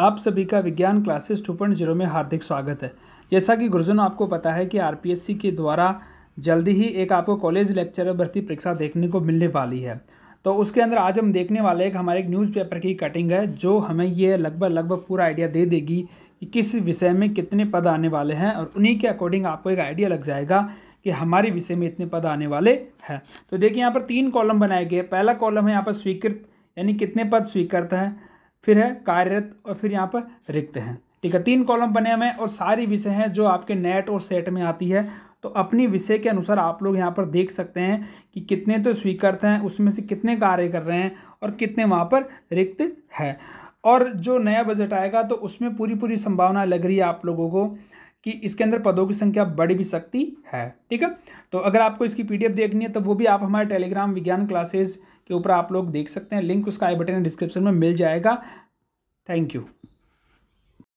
आप सभी का विज्ञान क्लासेस टू पॉइंट जीरो में हार्दिक स्वागत है जैसा कि गुरुजन आपको पता है कि आरपीएससी के द्वारा जल्दी ही एक आपको कॉलेज लेक्चरर भर्ती परीक्षा देखने को मिलने वाली है तो उसके अंदर आज हम देखने वाले एक हमारे एक न्यूज़पेपर की कटिंग है जो हमें ये लगभग लगभग पूरा आइडिया दे देगी कि किस विषय में कितने पद आने वाले हैं और उन्हीं के अकॉर्डिंग आपको एक आइडिया लग जाएगा कि हमारे विषय में इतने पद आने वाले हैं तो देखिए यहाँ पर तीन कॉलम बनाए गए पहला कॉलम है यहाँ पर स्वीकृत यानी कितने पद स्वीकृत हैं फिर है कार्यरत और फिर यहाँ पर रिक्त हैं ठीक है तीन कॉलम बने हुए हैं और सारी विषय हैं जो आपके नेट और सेट में आती है तो अपनी विषय के अनुसार आप लोग यहाँ पर देख सकते हैं कि कितने तो स्वीकृत हैं उसमें से कितने कार्य कर रहे हैं और कितने वहाँ पर रिक्त है और जो नया बजट आएगा तो उसमें पूरी पूरी संभावना लग रही है आप लोगों को कि इसके अंदर पदों की संख्या बढ़ भी सकती है ठीक है तो अगर आपको इसकी पीडीएफ देखनी है तो वो भी आप हमारे टेलीग्राम विज्ञान क्लासेज़ के ऊपर आप लोग देख सकते हैं लिंक उसका आई बटन डिस्क्रिप्शन में मिल जाएगा थैंक यू